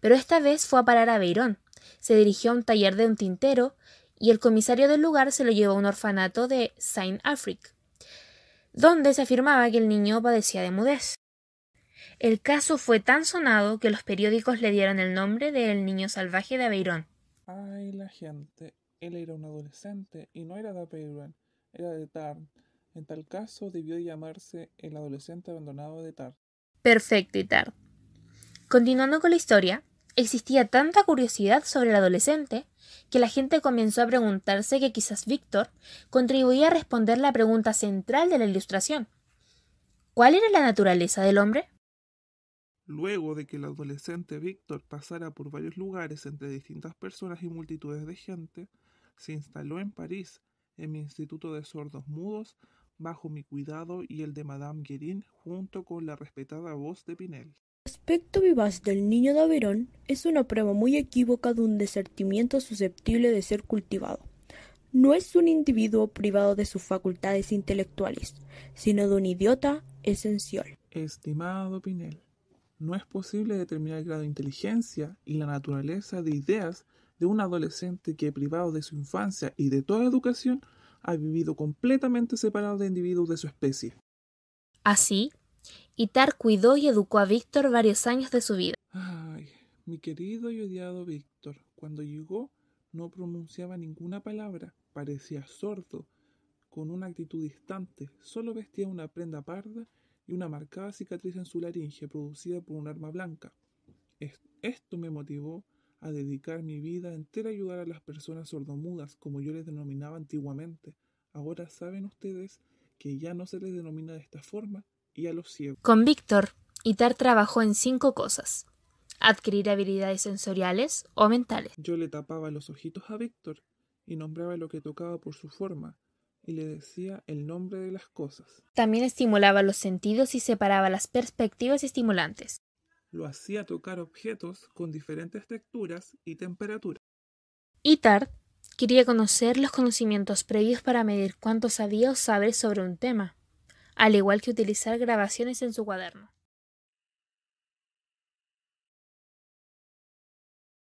Pero esta vez fue a parar a Beirón. Se dirigió a un taller de un tintero y el comisario del lugar se lo llevó a un orfanato de Saint Afric, donde se afirmaba que el niño padecía de mudez. El caso fue tan sonado que los periódicos le dieron el nombre del niño salvaje de Aveirón. Ay, la gente. Él era un adolescente y no era de era de Tarn. En tal caso debió llamarse el adolescente abandonado de Tarn. Perfecto, Continuando con la historia, existía tanta curiosidad sobre el adolescente que la gente comenzó a preguntarse que quizás Víctor contribuía a responder la pregunta central de la ilustración. ¿Cuál era la naturaleza del hombre? Luego de que el adolescente Víctor pasara por varios lugares entre distintas personas y multitudes de gente, se instaló en París, en mi Instituto de Sordos Mudos, bajo mi cuidado y el de Madame Guérin, junto con la respetada voz de Pinel aspecto vivaz del niño de Averón es una prueba muy equívoca de un desertimiento susceptible de ser cultivado. No es un individuo privado de sus facultades intelectuales, sino de un idiota esencial. Estimado Pinel, no es posible determinar el grado de inteligencia y la naturaleza de ideas de un adolescente que, privado de su infancia y de toda educación, ha vivido completamente separado de individuos de su especie. Así, Itar cuidó y educó a Víctor varios años de su vida. Ay, mi querido y odiado Víctor, cuando llegó no pronunciaba ninguna palabra, parecía sordo, con una actitud distante, solo vestía una prenda parda y una marcada cicatriz en su laringe producida por un arma blanca. Esto me motivó a dedicar mi vida entera a ayudar a las personas sordomudas, como yo les denominaba antiguamente. Ahora saben ustedes que ya no se les denomina de esta forma, con Víctor, Itar trabajó en cinco cosas. Adquirir habilidades sensoriales o mentales. Yo le tapaba los ojitos a Víctor y nombraba lo que tocaba por su forma y le decía el nombre de las cosas. También estimulaba los sentidos y separaba las perspectivas estimulantes. Lo hacía tocar objetos con diferentes texturas y temperaturas. Itard quería conocer los conocimientos previos para medir cuánto sabía o sabe sobre un tema al igual que utilizar grabaciones en su cuaderno.